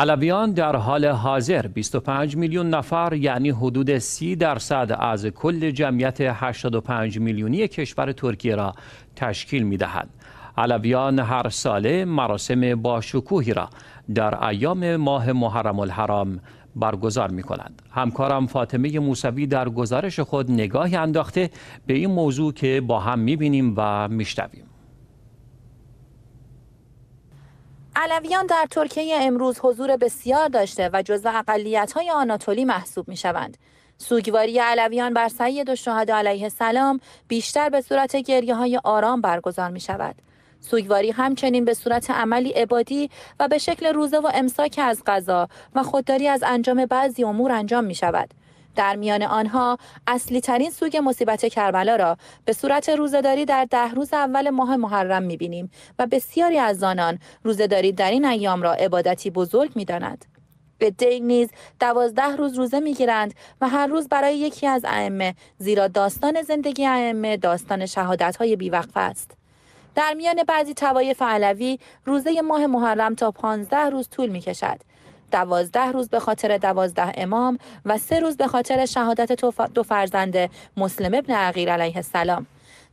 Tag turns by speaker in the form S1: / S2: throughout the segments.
S1: علویان در حال حاضر 25 میلیون نفر یعنی حدود 30 درصد از کل جمعیت 85 میلیونی کشور ترکیه را تشکیل می دهند. علویان هر ساله مراسم باشکوهی را در ایام ماه محرم الحرام برگزار می کنند. همکارم فاطمه موسوی در گزارش خود نگاهی انداخته به این موضوع که با هم می و می
S2: علویان در ترکیه امروز حضور بسیار داشته و جزو های آناتولی محسوب شوند. سوگواری علویان بر سید و شهده علیه السلام بیشتر به صورت گریه های آرام برگزار می شود. سوگواری همچنین به صورت عملی عبادی و به شکل روزه و امساک از غذا و خودداری از انجام بعضی امور انجام می شود. در میان آنها اصلی ترین سوگ مصیبت کربلا را به صورت روزهداری در ده روز اول ماه محرم بینیم و بسیاری از آنان روزهداری در این ایام را عبادتی بزرگ به دیگ نیز دوازده روز روزه گیرند و هر روز برای یکی از ائمه زیرا داستان زندگی ائمه داستان شهادت های بیوقفه است در میان بعضی توایف علوی روزه ماه محرم تا پانزده روز طول می کشد دوازده روز به خاطر دوازده امام و سه روز به خاطر شهادت دو فرزند مسلم ابن عقیر علیه السلام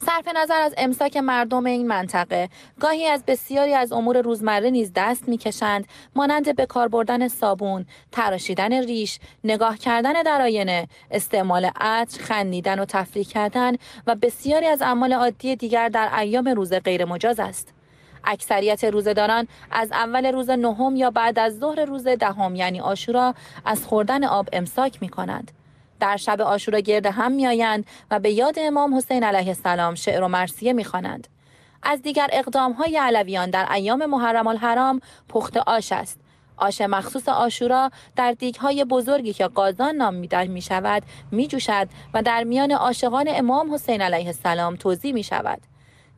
S2: صرف نظر از امساک مردم این منطقه گاهی از بسیاری از امور روزمره نیز دست میکشند مانند به کار بردن صابون تراشیدن ریش نگاه کردن در آینه استعمال عطر خندیدن و تفریح کردن و بسیاری از اعمال عادی دیگر در ایام روز مجاز است اکثریت روزهداران از اول روز نهم یا بعد از ظهر روز دهم یعنی آشورا از خوردن آب امساک می کنند. در شب آشورا گرد هم آیند و به یاد امام حسین علیه السلام شعر و مرسیه خوانند. از دیگر اقدام های علویان در ایام محرم الحرام پخت آش است. آش مخصوص آشورا در دیگ های بزرگی که قازان نام میداد می شود می جوشد و در میان عاشقان امام حسین علیه السلام توضیح می شود.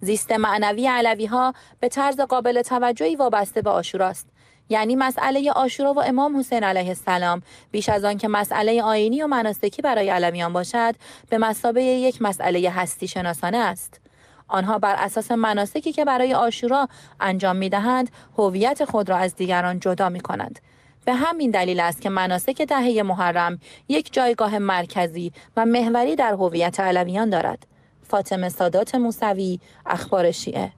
S2: زیست معنوی علوی ها به طرز قابل توجهی وابسته به آشوراست یعنی مسئله آشورا و امام حسین علیه السلام بیش از آن که مسئله آینی و مناسکی برای علمیان باشد به مسابه یک مسئله هستی شناسانه است آنها بر اساس مناسکی که برای آشورا انجام می دهند هویت خود را از دیگران جدا می کنند به همین دلیل است که مناسک دهه محرم یک جایگاه مرکزی و محوری در هویت علویان دارد فاطمه سادات موسوی اخبار شیعه